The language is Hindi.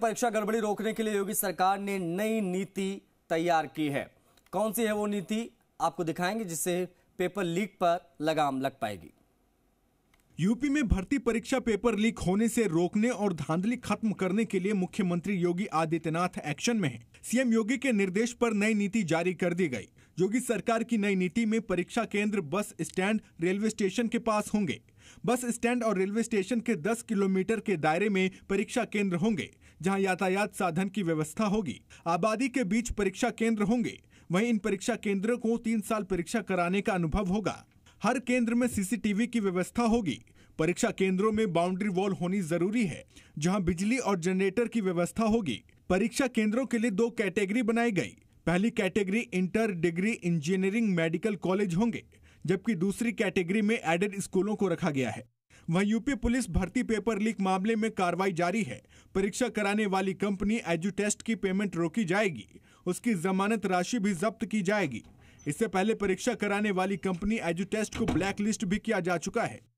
परीक्षा गड़बड़ी रोकने के लिए योगी सरकार ने नई नीति तैयार की है कौन सी है वो नीति आपको दिखाएंगे जिससे पेपर लीक पर लगाम लग पाएगी यूपी में भर्ती परीक्षा पेपर लीक होने से रोकने और धांधली खत्म करने के लिए मुख्यमंत्री योगी आदित्यनाथ एक्शन में हैं। सीएम योगी के निर्देश पर नई नीति जारी कर दी गई योगी सरकार की नई नीति में परीक्षा केंद्र बस स्टैंड रेलवे स्टेशन के पास होंगे बस स्टैंड और रेलवे स्टेशन के 10 किलोमीटर के दायरे में परीक्षा केंद्र होंगे जहाँ यातायात साधन की व्यवस्था होगी आबादी के बीच परीक्षा केंद्र होंगे वही इन परीक्षा केंद्रों को तीन साल परीक्षा कराने का अनुभव होगा हर केंद्र में सीसीटीवी की व्यवस्था होगी परीक्षा केंद्रों में बाउंड्री वॉल होनी जरूरी है जहां बिजली और जनरेटर की व्यवस्था होगी परीक्षा केंद्रों के लिए दो कैटेगरी बनाई गई पहली category inter degree engineering medical college होंगे जबकि दूसरी कैटेगरी में एडेड स्कूलों को रखा गया है वहीं यूपी पुलिस भर्ती पेपर लीक मामले में कार्रवाई जारी है परीक्षा कराने वाली कंपनी एजुटेस्ट की पेमेंट रोकी जाएगी उसकी जमानत राशि भी जब्त की जाएगी इससे पहले परीक्षा कराने वाली कंपनी एजुटेस्ट को ब्लैक लिस्ट भी किया जा चुका है